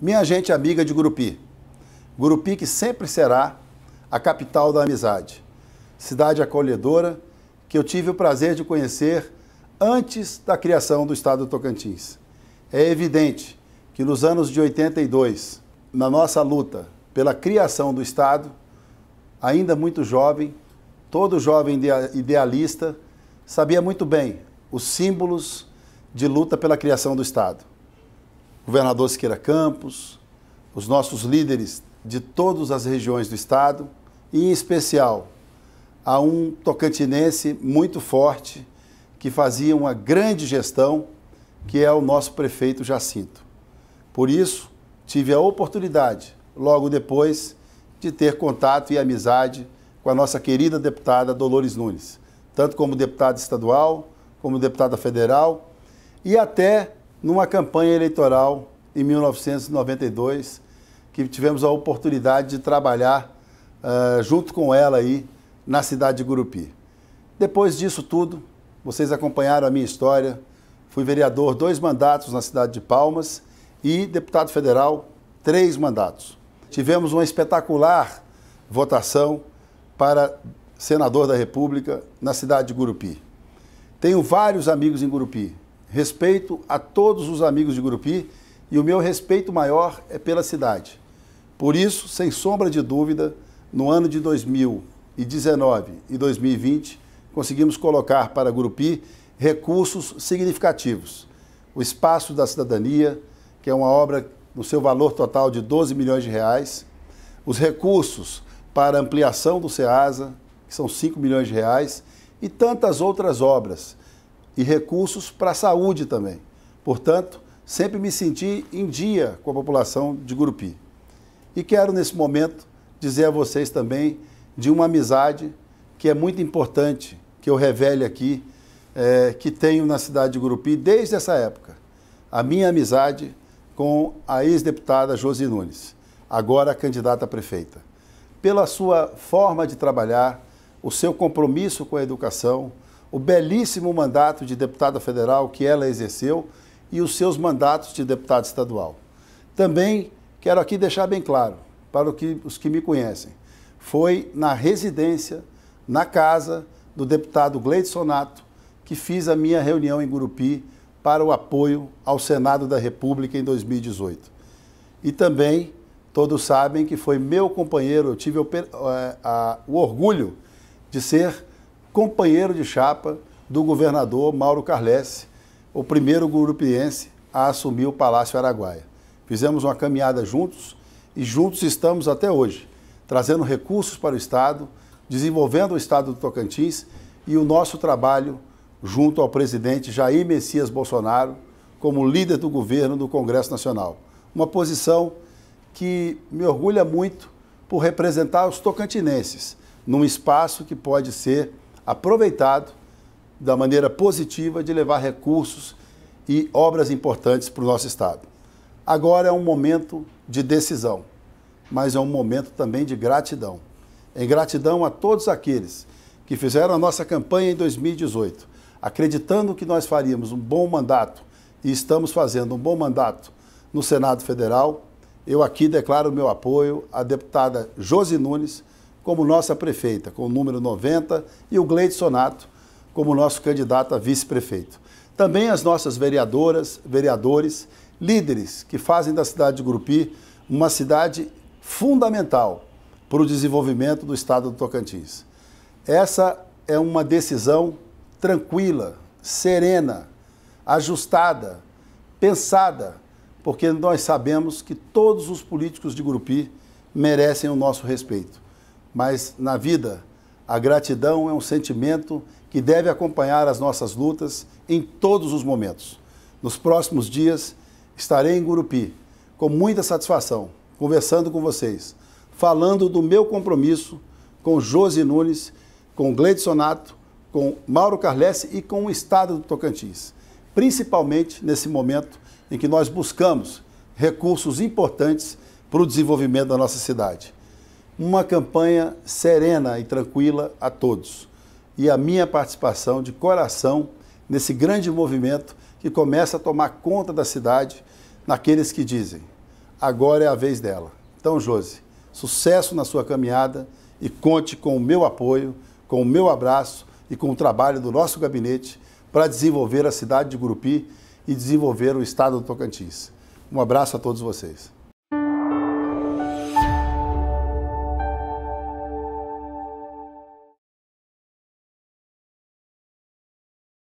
Minha gente amiga de Gurupi. Gurupi que sempre será a capital da amizade. Cidade acolhedora que eu tive o prazer de conhecer antes da criação do estado do Tocantins. É evidente que nos anos de 82, na nossa luta pela criação do estado, ainda muito jovem, todo jovem idealista sabia muito bem os símbolos de luta pela criação do estado governador Siqueira Campos, os nossos líderes de todas as regiões do estado e, em especial, a um tocantinense muito forte que fazia uma grande gestão, que é o nosso prefeito Jacinto. Por isso, tive a oportunidade, logo depois, de ter contato e amizade com a nossa querida deputada Dolores Nunes, tanto como deputada estadual, como deputada federal e até numa campanha eleitoral em 1992, que tivemos a oportunidade de trabalhar uh, junto com ela aí na cidade de Gurupi. Depois disso tudo, vocês acompanharam a minha história. Fui vereador dois mandatos na cidade de Palmas e deputado federal três mandatos. Tivemos uma espetacular votação para senador da República na cidade de Gurupi. Tenho vários amigos em Gurupi. Respeito a todos os amigos de Gurupi e o meu respeito maior é pela cidade. Por isso, sem sombra de dúvida, no ano de 2019 e 2020, conseguimos colocar para Gurupi recursos significativos. O Espaço da Cidadania, que é uma obra no seu valor total de 12 milhões de reais, os recursos para ampliação do SEASA, que são 5 milhões de reais, e tantas outras obras e recursos para a saúde também. Portanto, sempre me senti em dia com a população de Gurupi. E quero, nesse momento, dizer a vocês também de uma amizade que é muito importante que eu revele aqui, é, que tenho na cidade de Gurupi desde essa época. A minha amizade com a ex-deputada Josi Nunes, agora candidata a prefeita. Pela sua forma de trabalhar, o seu compromisso com a educação, o belíssimo mandato de deputada federal que ela exerceu e os seus mandatos de deputado estadual. Também quero aqui deixar bem claro, para os que me conhecem, foi na residência, na casa do deputado Gleide Sonato, que fiz a minha reunião em Gurupi para o apoio ao Senado da República em 2018. E também, todos sabem que foi meu companheiro, eu tive o, a, eh, a, o orgulho de ser companheiro de chapa do governador Mauro Carlesse, o primeiro gurupiense a assumir o Palácio Araguaia. Fizemos uma caminhada juntos e juntos estamos até hoje, trazendo recursos para o Estado, desenvolvendo o Estado do Tocantins e o nosso trabalho junto ao presidente Jair Messias Bolsonaro como líder do governo do Congresso Nacional. Uma posição que me orgulha muito por representar os tocantinenses num espaço que pode ser aproveitado da maneira positiva de levar recursos e obras importantes para o nosso Estado. Agora é um momento de decisão, mas é um momento também de gratidão. Em é gratidão a todos aqueles que fizeram a nossa campanha em 2018, acreditando que nós faríamos um bom mandato e estamos fazendo um bom mandato no Senado Federal. Eu aqui declaro meu apoio à deputada Josi Nunes como nossa prefeita, com o número 90, e o Gleide Sonato como nosso candidato a vice-prefeito. Também as nossas vereadoras, vereadores, líderes que fazem da cidade de Grupi uma cidade fundamental para o desenvolvimento do estado do Tocantins. Essa é uma decisão tranquila, serena, ajustada, pensada, porque nós sabemos que todos os políticos de Grupi merecem o nosso respeito. Mas na vida, a gratidão é um sentimento que deve acompanhar as nossas lutas em todos os momentos. Nos próximos dias, estarei em Gurupi, com muita satisfação, conversando com vocês, falando do meu compromisso com Josi Nunes, com Gleide Sonato, com Mauro Carlesse e com o Estado do Tocantins, principalmente nesse momento em que nós buscamos recursos importantes para o desenvolvimento da nossa cidade uma campanha serena e tranquila a todos. E a minha participação de coração nesse grande movimento que começa a tomar conta da cidade naqueles que dizem: agora é a vez dela. Então, Josi, sucesso na sua caminhada e conte com o meu apoio, com o meu abraço e com o trabalho do nosso gabinete para desenvolver a cidade de Gurupi e desenvolver o estado do Tocantins. Um abraço a todos vocês.